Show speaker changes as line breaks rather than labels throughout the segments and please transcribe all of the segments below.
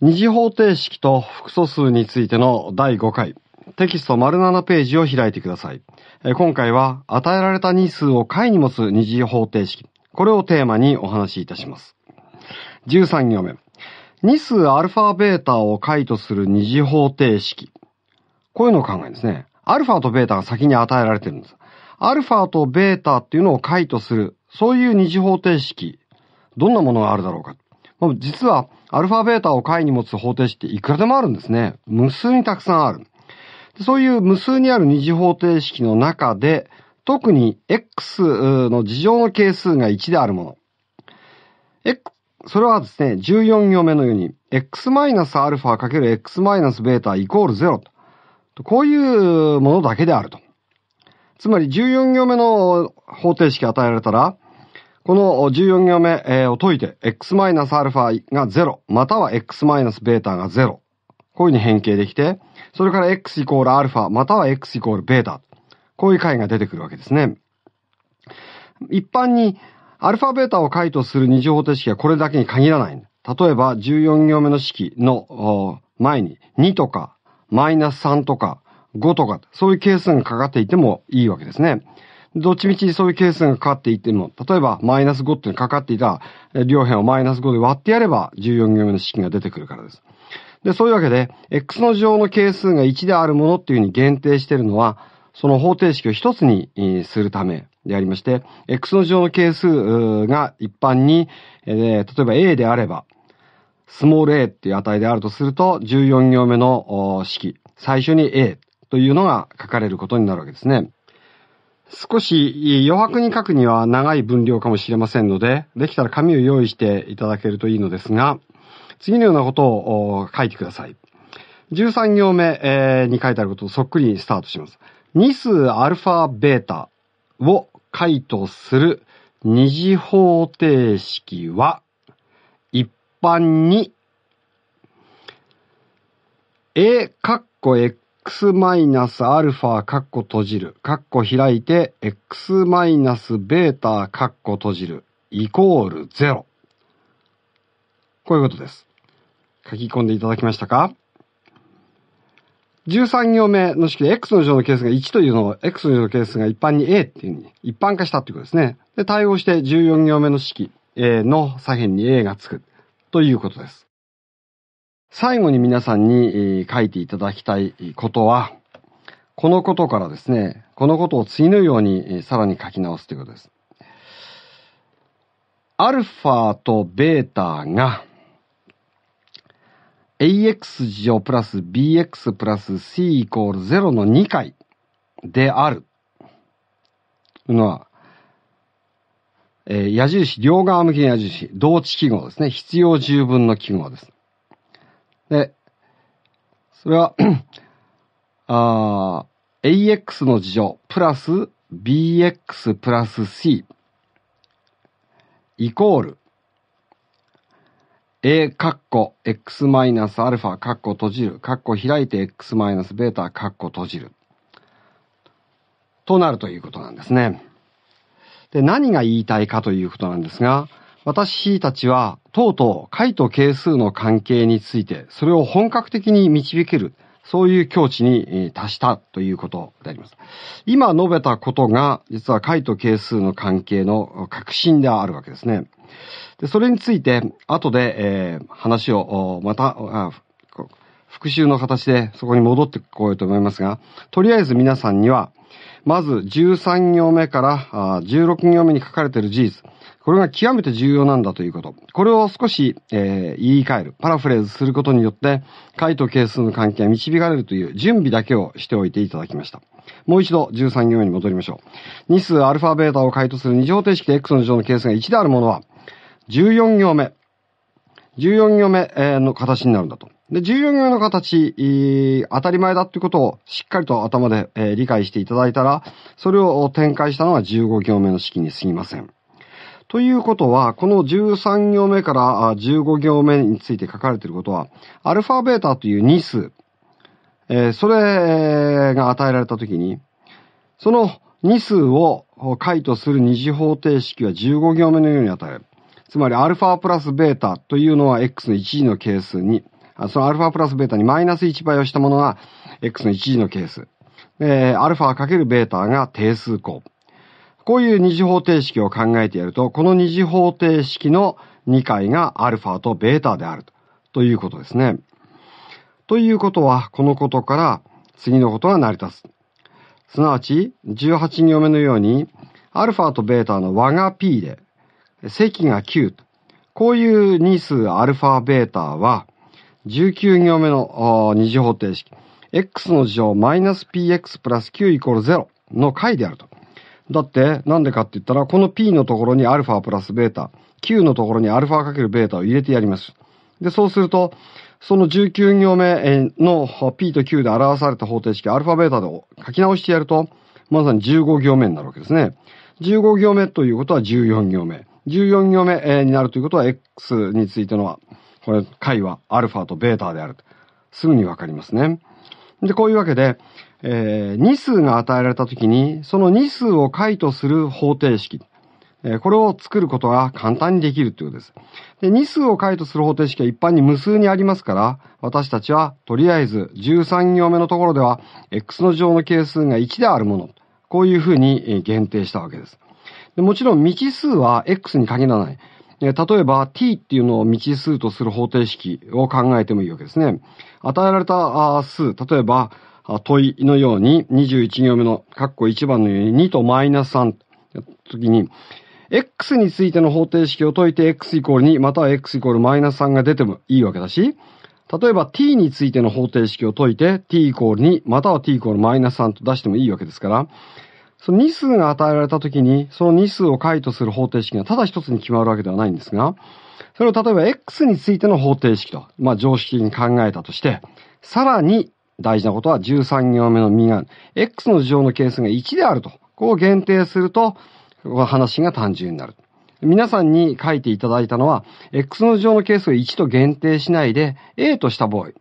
二次方程式と複素数についての第5回、テキスト丸7ページを開いてください。今回は与えられた2数を解に持つ二次方程式、これをテーマにお話しいたします。13行目。2数アルファベータを解とする二次方程式。こういうのを考えるんですね。アルファとベータが先に与えられてるんです。アルファとベータっていうのを解とする、そういう二次方程式、どんなものがあるだろうか。実は、アルファベータを解に持つ方程式っていくらでもあるんですね。無数にたくさんある。そういう無数にある二次方程式の中で、特に X の事乗の係数が1であるもの。X、それはですね、14行目のように、x-α×x-β イコール0と。こういうものだけであると。つまり14行目の方程式与えられたら、この14行目、を解いて、x-α が0、または x-β が0。こういうふうに変形できて、それから x イコール α、または x イコール β。こういう解が出てくるわけですね。一般に、アルファベータを解とする二乗方程式はこれだけに限らない。例えば、14行目の式の前に2とか、マイナス3とか、5とか、そういう係数がかかっていてもいいわけですね。どっちみちそういう係数がかかっていても、例えばマイナス5っていうのかかっていた両辺をマイナス5で割ってやれば、14行目の式が出てくるからです。で、そういうわけで、x の乗の係数が1であるものっていうふうに限定しているのは、その方程式を一つにするためでありまして、x の乗の係数が一般に、え例えば a であれば、スモール a っていう値であるとすると、14行目の式、最初に a というのが書かれることになるわけですね。少し余白に書くには長い分量かもしれませんので、できたら紙を用意していただけるといいのですが、次のようなことを書いてください。13行目に書いてあることをそっくりにスタートします。2数アルファベータを解とする二次方程式は、一般に、A カッコ X x マイナスアルファカッコ閉じる、カッコ開いて、x マイナスベータカッコ閉じる、イコールロ。こういうことです。書き込んでいただきましたか ?13 行目の式で x の乗の係数が1というのを x の乗の係数が一般に a っていうふうに一般化したということですね。で、対応して14行目の式、a の左辺に a がつくということです。最後に皆さんに書いていただきたいことは、このことからですね、このことを次のようにさらに書き直すということです。アルファとベータが AX 事乗プラス BX プラス C イコール0の2回である。というのは、えー、矢印、両側向きの矢印、同値記号ですね。必要十分の記号です。で、それは あ、AX の事情プラス BX プラス C イコール A カッコ X マイナスアルファカッコ閉じるカッコ開いて X マイナスベータカッコ閉じるとなるということなんですね。で、何が言いたいかということなんですが、私たちは、とうとう解と係数の関係について、それを本格的に導ける、そういう境地に達したということであります。今述べたことが、実は解と係数の関係の核心であるわけですね。でそれについて、後で、えー、話をまた復習の形でそこに戻ってこようと思いますが、とりあえず皆さんには、まず13行目から16行目に書かれている事実。これが極めて重要なんだということ。これを少し、えー、言い換える、パラフレーズすることによって、解と係数の関係が導かれるという準備だけをしておいていただきました。もう一度13行目に戻りましょう。2数アルファベータを解とする二乗定式で x の乗の係数が1であるものは、14行目。14行目の形になるんだと。で、14行の形、当たり前だってことをしっかりと頭で、理解していただいたら、それを展開したのは15行目の式に過ぎません。ということは、この13行目から15行目について書かれていることは、アルファベータという2数、それが与えられたときに、その2数を解とする二次方程式は15行目のように与える。つまり、アルファプラスベータというのは x の1次の係数に、そのアルファプラスベータにマイナス1倍をしたものが X の1次の係数。えー、アルファかけるベータが定数項。こういう二次方程式を考えてやると、この二次方程式の2回がアルファとベータであるということですね。ということは、このことから次のことが成り立つ。すなわち、18行目のように、アルファとベータの和が P で、積が9。こういう2数アルファベータは、19行目の二次方程式、x の事乗マイナス px プラス q イコール0の解であると。だって、なんでかって言ったら、この p のところに α プラスベータ、q のところに α かけるベータを入れてやります。で、そうすると、その19行目の p と q で表された方程式、アルファベータで書き直してやると、まさに15行目になるわけですね。15行目ということは14行目。14行目になるということは、x についてのは、これ、解はアルファとベータである。すぐにわかりますね。で、こういうわけで、えー、2数が与えられたときに、その2数を解とする方程式。えー、これを作ることが簡単にできるということです。で、2数を解とする方程式は一般に無数にありますから、私たちはとりあえず13行目のところでは、x の乗の係数が1であるもの。こういうふうに限定したわけです。でもちろん未知数は x に限らない。例えば t っていうのを未知数とする方程式を考えてもいいわけですね。与えられた数、例えば問いのように21行目の括弧1番のように2とマイナス3時に、x についての方程式を解いて x イコール2または x イコールマイナス3が出てもいいわけだし、例えば t についての方程式を解いて t イコール2または t イコールマイナス3と出してもいいわけですから、その2数が与えられたときに、その2数を解とする方程式がただ一つに決まるわけではないんですが、それを例えば x についての方程式と、まあ常識に考えたとして、さらに大事なことは13行目の右側、x の乗の係数が1であると、こう限定すると、こ話が単純になる。皆さんに書いていただいたのは、x の乗の係数を1と限定しないで、a とした場合、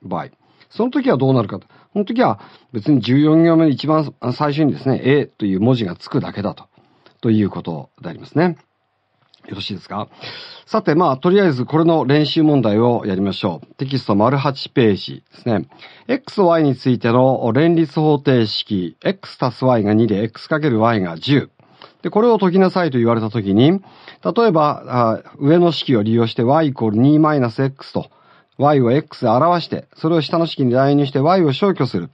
その時はどうなるかと。この時は別に14行目の一番最初にですね、A という文字がつくだけだと、ということでありますね。よろしいですかさて、まあ、とりあえずこれの練習問題をやりましょう。テキスト丸8ページですね。x、y についての連立方程式、x たす y が2で x×y が10。で、これを解きなさいと言われたときに、例えば、上の式を利用して y イコール2マイナス x と y を x で表して、それを下の式に代入して y を消去する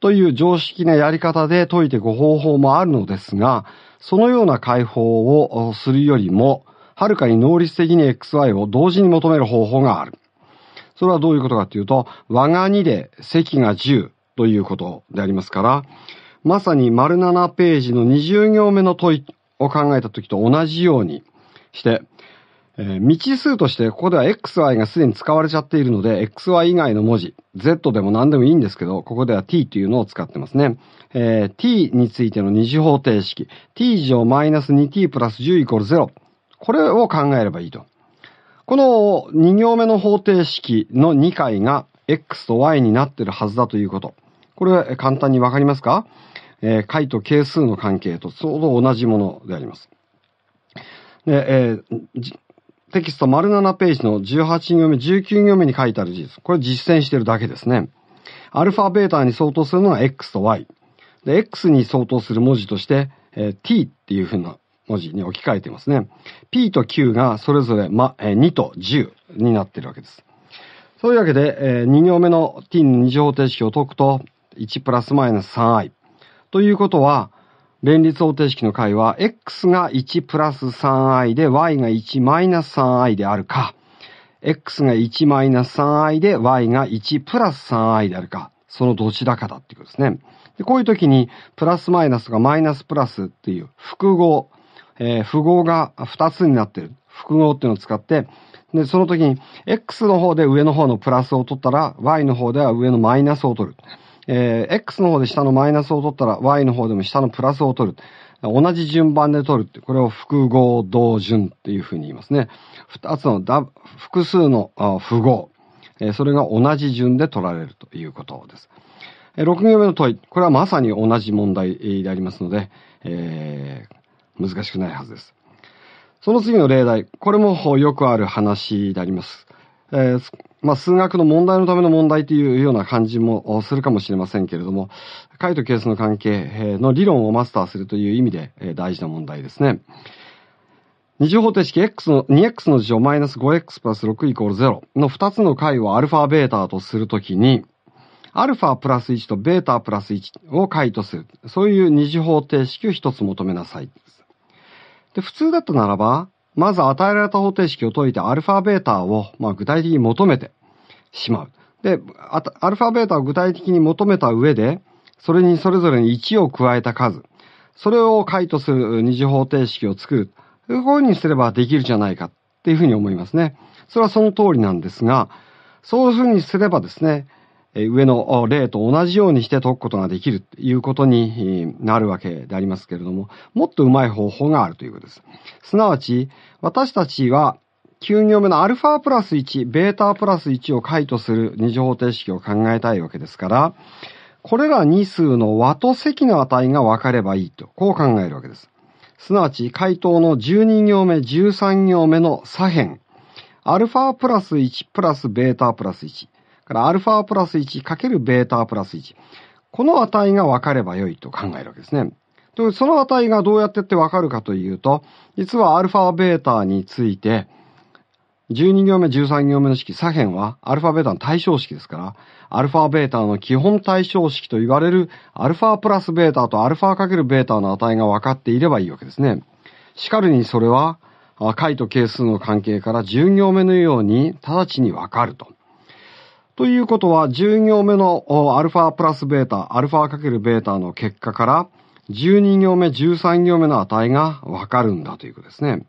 という常識なやり方で解いていく方法もあるのですが、そのような解放をするよりも、はるかに能率的に xy を同時に求める方法がある。それはどういうことかというと、和が2で積が10ということでありますから、まさに丸7ページの20行目の問いを考えた時と同じようにして、えー、未知数としてここでは XY がすでに使われちゃっているので、XY 以外の文字、Z でも何でもいいんですけど、ここでは T というのを使ってますね。えー、T についての二次方程式、T 以上マイナス 2T プラス10イコール0。これを考えればいいと。この2行目の方程式の2回が X と Y になっているはずだということ。これは簡単にわかりますかえー、解と係数の関係とちょうど同じものであります。で、えー、テキスト丸7ページの18行目、19行目に書いてある事実。これ実践してるだけですね。アルファベータに相当するのは X と Y。で、X に相当する文字として、えー、T っていう風な文字に置き換えてますね。P と Q がそれぞれ、ま、えー、2と10になってるわけです。そういうわけで、えー、2行目の T の二次方程式を解くと、1プラスマイナス 3i。ということは、連立方程式の解は、x が1プラス 3i で y が1マイナス 3i であるか、x が1マイナス 3i で y が1プラス 3i であるか、そのどちらかだっていうことですね。でこういう時に、プラスマイナスとかマイナスプラスっていう複合、えー、符号が2つになってる。複合っていうのを使って、で、その時に、x の方で上の方のプラスを取ったら、y の方では上のマイナスを取る。えー、X の方で下のマイナスを取ったら、Y の方でも下のプラスを取る。同じ順番で取るって、これを複合同順っていうふうに言いますね。二つの複数の符号、えー、それが同じ順で取られるということです。えー、6行目の問い、これはまさに同じ問題でありますので、えー、難しくないはずです。その次の例題、これもよくある話であります。えー、まあ、数学の問題のための問題というような感じもするかもしれませんけれども、解と係数の関係の理論をマスターするという意味で大事な問題ですね。二次方程式 x の 2x の事乗マイナス 5x プラス6イコール0の2つの解を α ベータとするときに、α プラス1と β プラス1を解とする。そういう二次方程式を一つ求めなさい。で、普通だったならば、まず与えられた方程式を解いてアルファベータを、まあ、具体的に求めてしまう。で、アルファベータを具体的に求めた上で、それにそれぞれに1を加えた数。それを解とする二次方程式を作る。こういうふうにすればできるじゃないかっていうふうに思いますね。それはその通りなんですが、そういうふうにすればですね、上の例と同じようにして解くことができるということになるわけでありますけれども、もっとうまい方法があるということです。すなわち、私たちは9行目の α プラス1、β プラス1を解とする二次方程式を考えたいわけですから、これら2数の和と積の値が分かればいいと、こう考えるわけです。すなわち、回答の12行目、13行目の左辺、α プラス1プラス β プラス1。からアルファプラス1るベータプラス1。この値が分かれば良いと考えるわけですね。でその値がどうやってって分かるかというと、実はアルファベータについて、12行目、13行目の式、左辺はアルファベータの対称式ですから、アルファベータの基本対称式と言われるアルファプラスベータとアルファかけるベータの値が分かっていればいいわけですね。しかるにそれは、解と係数の関係から10行目のように直ちに分かると。ということは、10行目のアルファプラスベータ、アルファかけるベータの結果から、12行目、13行目の値がわかるんだということですね。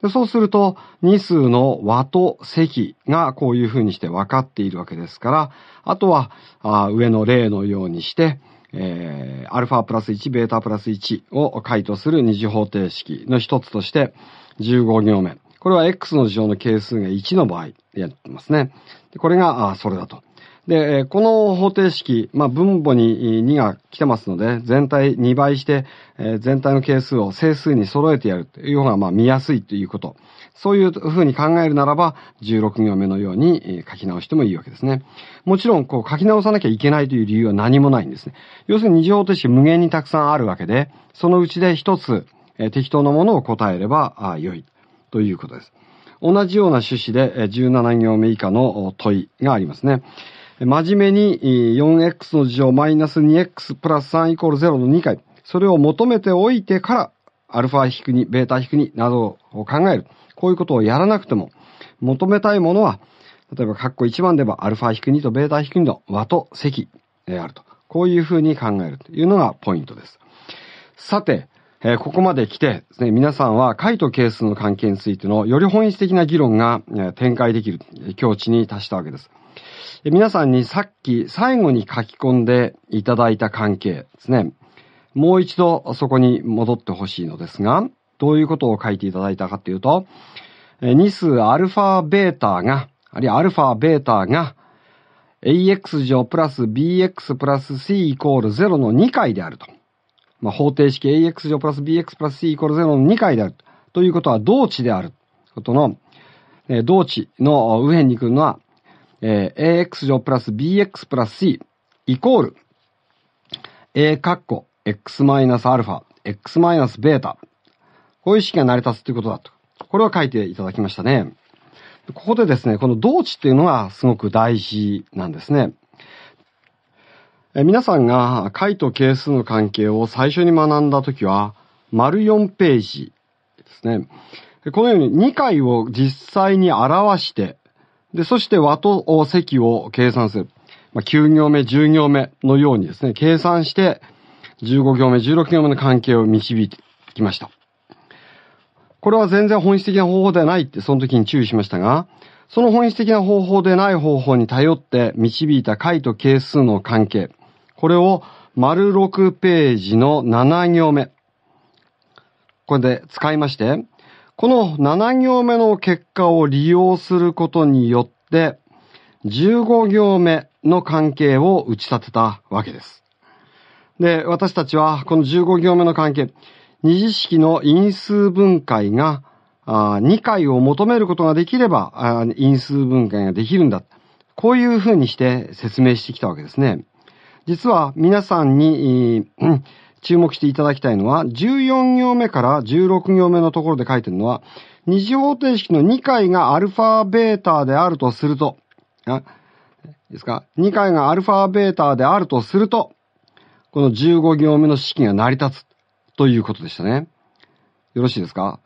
でそうすると、2数の和と積がこういうふうにして分かっているわけですから、あとは、あ上の例のようにして、えー、アルファプラス1、ベータプラス1を解とする二次方程式の一つとして、15行目。これは x の事乗の係数が1の場合やってますね。これが、それだと。で、この方程式、まあ、分母に2が来てますので、全体2倍して、全体の係数を整数に揃えてやるという方が、まあ、見やすいということ。そういうふうに考えるならば、16行目のように書き直してもいいわけですね。もちろん、こう書き直さなきゃいけないという理由は何もないんですね。要するに二次方程式無限にたくさんあるわけで、そのうちで一つ、適当なものを答えれば良いということです。同じような趣旨で17行目以下の問いがありますね。真面目に 4x の事情マイナス 2x プラス3イコール0の2回、それを求めておいてから、アルファ引く2、ベータ引く2などを考える。こういうことをやらなくても、求めたいものは、例えば括弧1番ではアルファ引く2とベータ引く2の和と積であると。こういうふうに考えるというのがポイントです。さて、えー、ここまで来てですね、皆さんは解と係数の関係についてのより本質的な議論が、え展開できる境地に達したわけです。え皆さんにさっき最後に書き込んでいただいた関係ですね、もう一度そこに戻ってほしいのですが、どういうことを書いていただいたかというと、2数アルファベータが、あるいはアルファベータが、ax 乗プラス bx プラス c イコール0の2回であると。まあ、方程式 ax 乗プラス bx プラス c イコール0の2回である。ということは同値である。ことの、えー、同値の右辺に来るのは、えー、ax 乗プラス bx プラス c イコール、a カッコ x マイナスアルファ、x マイナスベータ。こういう式が成り立つということだと。これを書いていただきましたね。ここでですね、この同値っていうのはすごく大事なんですね。皆さんが解と係数の関係を最初に学んだときは、丸4ページですね。このように2回を実際に表して、で、そして和と積を計算する。まあ、9行目、10行目のようにですね、計算して、15行目、16行目の関係を導いてきました。これは全然本質的な方法ではないってその時に注意しましたが、その本質的な方法でない方法に頼って導いた解と係数の関係。これを丸6ページの7行目。これで使いまして、この7行目の結果を利用することによって、15行目の関係を打ち立てたわけです。で、私たちはこの15行目の関係、二次式の因数分解が、あ2回を求めることができれば、因数分解ができるんだ。こういうふうにして説明してきたわけですね。実は皆さんに、注目していただきたいのは、14行目から16行目のところで書いてるのは、二次方程式の2回がアルファベータであるとすると、あですか ?2 回がアルファベータであるとすると、この15行目の式が成り立つということでしたね。よろしいですか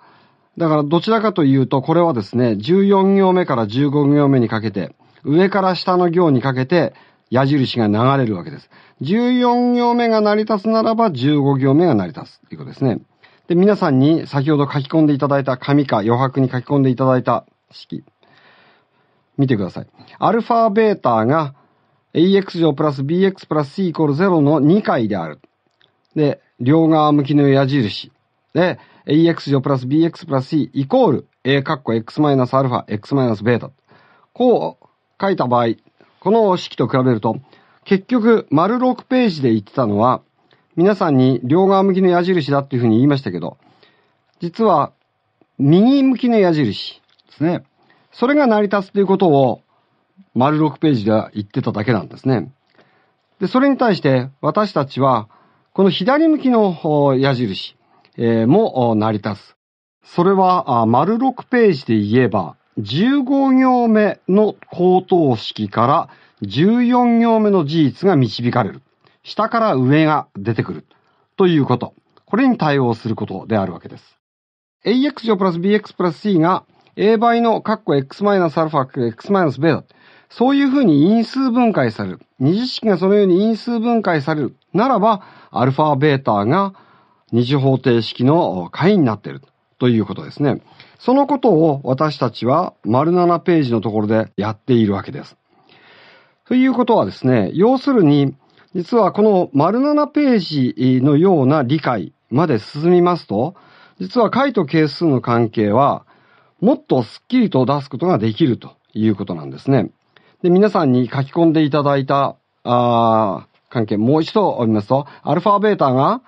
だからどちらかというと、これはですね、14行目から15行目にかけて、上から下の行にかけて、矢印が流れるわけです。14行目が成り立つならば15行目が成り立つということですね。で、皆さんに先ほど書き込んでいただいた紙か余白に書き込んでいただいた式。見てください。アルファベータが ax 乗プラス bx プラス c イコール0の2回である。で、両側向きの矢印。で、ax 乗プラス bx プラス c イコール a カッコ x マイナスアルファ x マイナスベータ。こう書いた場合、この式と比べると、結局、丸6ページで言ってたのは、皆さんに両側向きの矢印だっていうふうに言いましたけど、実は、右向きの矢印ですね。それが成り立つということを、丸6ページでは言ってただけなんですね。で、それに対して私たちは、この左向きの矢印も成り立つ。それは、丸6ページで言えば、15行目の高等式から14行目の事実が導かれる。下から上が出てくる。ということ。これに対応することであるわけです。ax 乗プラス bx プラス c が a 倍のカッコ x α × x β だ。そういうふうに因数分解される。二次式がそのように因数分解される。ならば、アルファベータが二次方程式の解になっているということですね。そのことを私たちは丸7ページのところでやっているわけです。ということはですね、要するに、実はこの丸7ページのような理解まで進みますと、実は解と係数の関係は、もっとスッキリと出すことができるということなんですね。で、皆さんに書き込んでいただいた、あ関係、もう一度見ますと、アルファベータが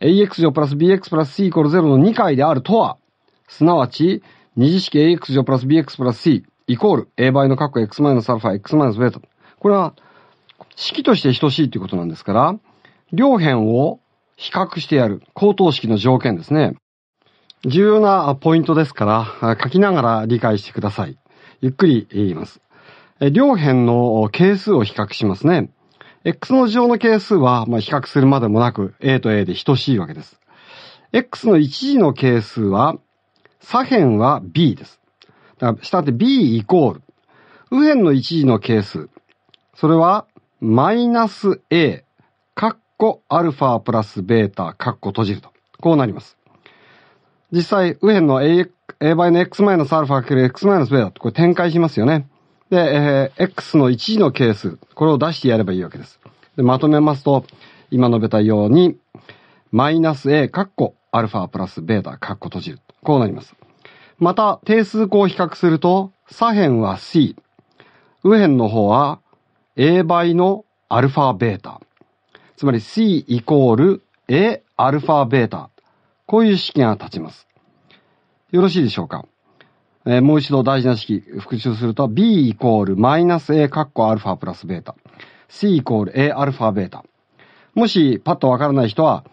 ax 乗プラス bx プラス c イコール0の2回であるとは、すなわち、二次式 ax 乗プラス bx プラス c イコール a 倍の括弧 x マイナスアルファ x マイナスベータ。これは、式として等しいということなんですから、両辺を比較してやる。高等式の条件ですね。重要なポイントですから、書きながら理解してください。ゆっくり言います。両辺の係数を比較しますね。x の乗の係数は、まあ、比較するまでもなく、a と a で等しいわけです。x の1次の係数は、左辺は B です。だから下って B イコール。右辺の一時の係数。それは、マイナス A、カッコアルファプラスベータ、カッコ閉じると。こうなります。実際、右辺の A, A 倍の X マイナスアルファかける X マイナスベータこれ展開しますよね。で、えー、X の一時の係数。これを出してやればいいわけです。でまとめますと、今述べたように、マイナス A、カッコアルファプラスベータ、カッコ閉じる。こうなります。また、定数項を比較すると、左辺は C、右辺の方は A 倍のアルファベータ。つまり C イコール A アルファベータ。こういう式が立ちます。よろしいでしょうか、えー、もう一度大事な式復習すると B イコールマイナス A カッコアルファプラスベータ。C イコール A アルファベータ。もしパッとわからない人は、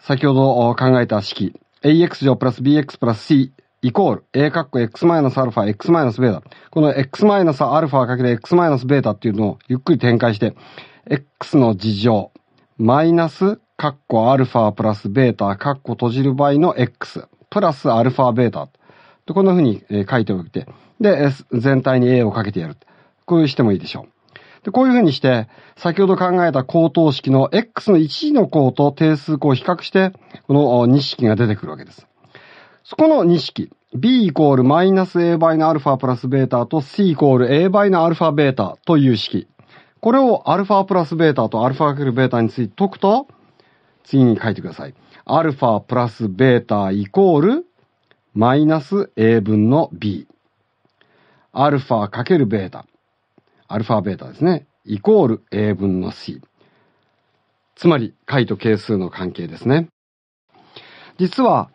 先ほど考えた式 AX 乗プラス BX プラス C イコール、A カッコ x マイナスアルファ、x マイナスベータ。この x マイナスアルファかける x マイナスベータっていうのをゆっくり展開して、X の事情、マイナス、カッコアルファプラスベータ、カッコ閉じる場合の X、プラスアルファータ。で、こんな風に書いておいて、で、全体に A をかけてやる。こうしてもいいでしょう。で、こういう風にして、先ほど考えた高等式の X の1の項と定数項を比較して、この2式が出てくるわけです。そこの2式。b イコールマイナス a 倍のアルファプラスベータと c イコール a 倍のアルファベータという式。これをアルファプラスベータとアルファかけるベータについて解くと、次に書いてください。アルファプラスベータイコールマイナス a 分の b。アルファかけるベータ。アルファベータですね。イコール a 分の c。つまり、解と係数の関係ですね。実は、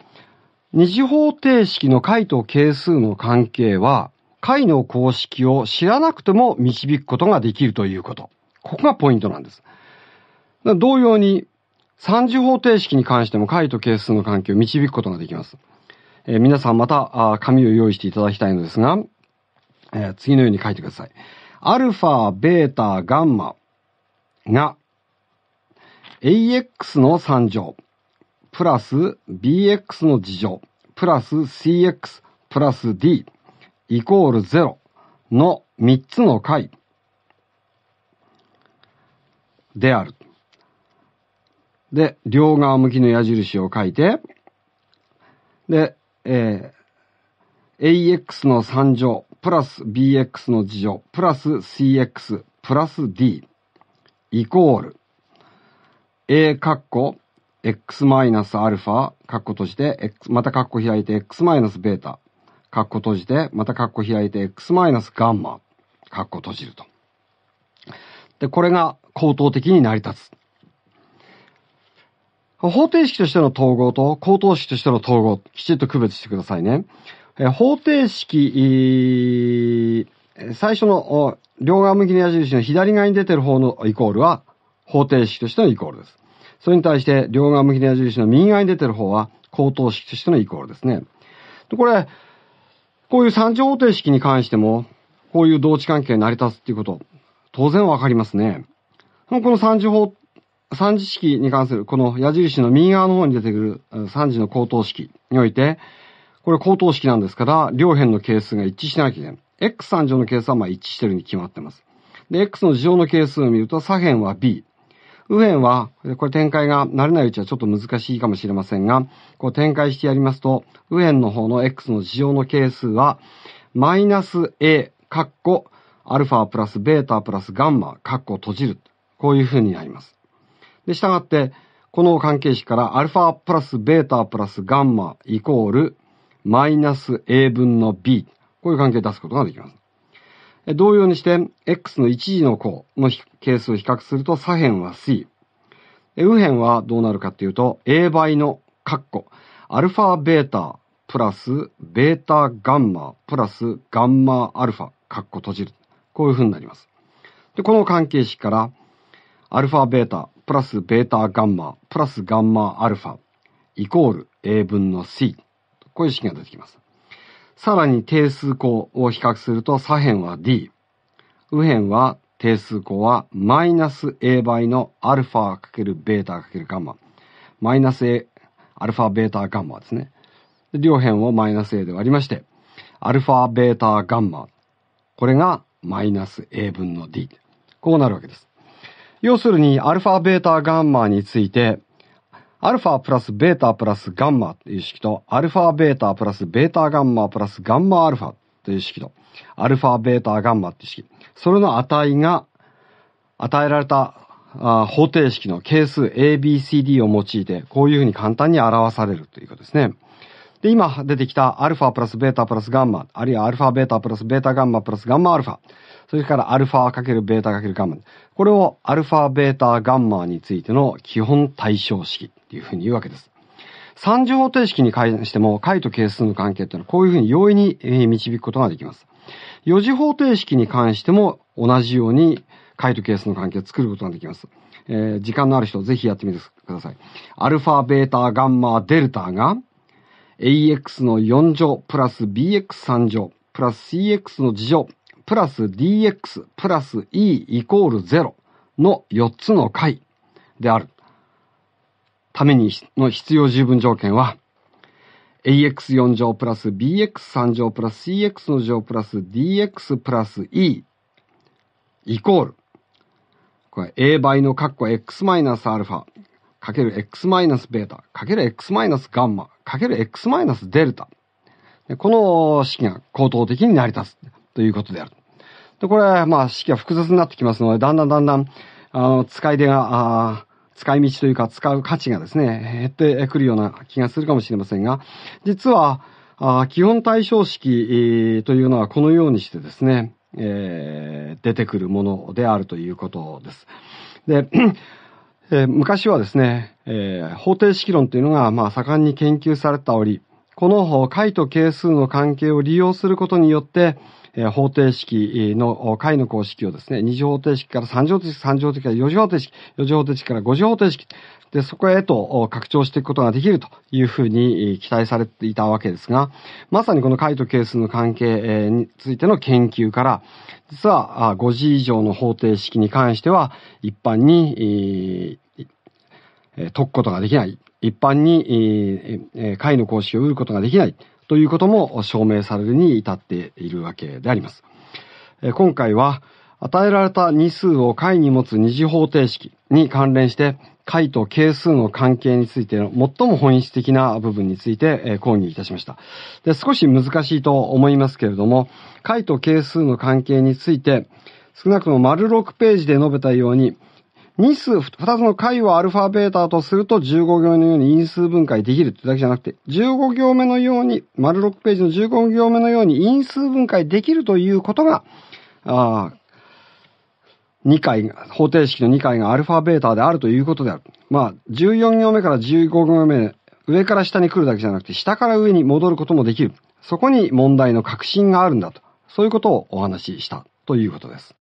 二次方程式の解と係数の関係は、解の公式を知らなくても導くことができるということ。ここがポイントなんです。同様に、三次方程式に関しても解と係数の関係を導くことができます。えー、皆さんまた紙を用意していただきたいのですが、えー、次のように書いてください。アルファ、ベータ、ガンマが AX の3乗。プラス bx の事乗プラス cx プラス d イコール0の3つの解である。で、両側向きの矢印を書いて、で、えー、ax の3乗、プラス bx の事乗、プラス cx、プラス d、イコール、a カッコ、x マイナスアルファ、カッコ閉じて、x、またカッコ開いて x マイナスベータ、カッコ閉じて、またカッコ開いて x マイナスガンマ、カッコ閉じると。で、これが高等的に成り立つ。方程式としての統合と高等式としての統合、きちっと区別してくださいね。え方程式、最初の両側向きの矢印の左側に出てる方のイコールは方程式としてのイコールです。それに対して両側向きの矢印の右側に出てる方は高等式としてのイコールですね。でこれ、こういう三次方程式に関しても、こういう同値関係成り立つっていうこと、当然わかりますね。この三次方、三次式に関する、この矢印の右側の方に出てくる三次の高等式において、これ高等式なんですから、両辺の係数が一致しなきゃいけない。x3 乗の係数はまあ一致してるに決まってます。で、x の次乗の係数を見ると、左辺は b、右辺は、これ展開が慣れないうちはちょっと難しいかもしれませんが、こう展開してやりますと、右辺の方の x の事情の係数は、マイナス a、カッコ、アルファプラスベータプラスガンマ、カッコ閉じる。こういう風になります。で、従って、この関係詞からアルファプラスベータプラスガンマイコールマイナス a 分の b。こういう関係を出すことができます。同様にして、x の一次の項の係数を比較すると左辺は c。右辺はどうなるかというと、a 倍の括弧、アルファベータプラスベータガンマプラスガンマアルファ、括弧閉じる。こういう風になります。で、この関係式から、アルファベータプラスベータガンマプラスガンマアルファイコール a 分の c。こういう式が出てきます。さらに定数項を比較すると左辺は D、右辺は定数項はマイナス A 倍の α×β×γ。マイナス A、アルファベータガンマですね。両辺をマイナス A で割りまして、アルファベータガンマ。これがマイナス A 分の D。こうなるわけです。要するに、アルファベータガンマについて、アルファプラスベータプラスガンマという式と、アルファベータプラスベータガンマプラスガンマアルファという式と、アルファベータガンマという式。それの値が、与えられた方程式の係数 ABCD を用いて、こういうふうに簡単に表されるということですね。で、今出てきたアルファプラスベータプラスガンマ、あるいはアルファベータプラスベータガンマプラスガンマアルファ、それからアルファかけるベータかけるガンマ、これをアルファベータガンマについての基本対称式ていうふうに言うわけです。三乗方程式に関しても解と係数の関係というのはこういうふうに容易に導くことができます。四次方程式に関しても同じように解と係数の関係を作ることができます。えー、時間のある人ぜひやってみてください。アルファ、ベータ、ガンマ、デルタが AX の4乗プラス BX3 乗プラス CX の次乗プラス DX プラス E イコール0の4つの解である。ためにの必要十分条件は、ax4 乗プラス bx3 乗プラス cx の乗プラス dx プラス e イコール、これ a 倍のカッコ x マイナスアルファかける x マイナスベータかける x マイナスガンマかける x マイナスデルタ。この式が高等的に成り立つということである。で、これ、まあ式が複雑になってきますので、だんだんだんだん、あの、使い手が、あ使い道というか使う価値がですね、減ってくるような気がするかもしれませんが、実は、あ基本対象式というのはこのようにしてですね、えー、出てくるものであるということです。で、えー、昔はですね、えー、方程式論というのが、まあ、盛んに研究されたおり、この解と係数の関係を利用することによって、えー、方程式の解の公式をですね、二次方程式から三次方程式、三次方程式から四次方程式、四次方程式から五次方程式、で、そこへと拡張していくことができるというふうに期待されていたわけですが、まさにこの解と係数の関係についての研究から、実は5次以上の方程式に関しては、一般に解くことができない。一般に解の公式を得ることができない。ということも証明されるに至っているわけであります。今回は、与えられた2数を解に持つ二次方程式に関連して、解と係数の関係についての最も本質的な部分について講義いたしました。で少し難しいと思いますけれども、解と係数の関係について、少なくとも丸6ページで述べたように、二数、二つの解をアルファベータとすると15行のように因数分解できるってだけじゃなくて、15行目のように、丸6ページの15行目のように因数分解できるということが、あ2回が、方程式の2回がアルファベータであるということである。まあ、14行目から15行目、上から下に来るだけじゃなくて、下から上に戻ることもできる。そこに問題の核心があるんだと。そういうことをお話ししたということです。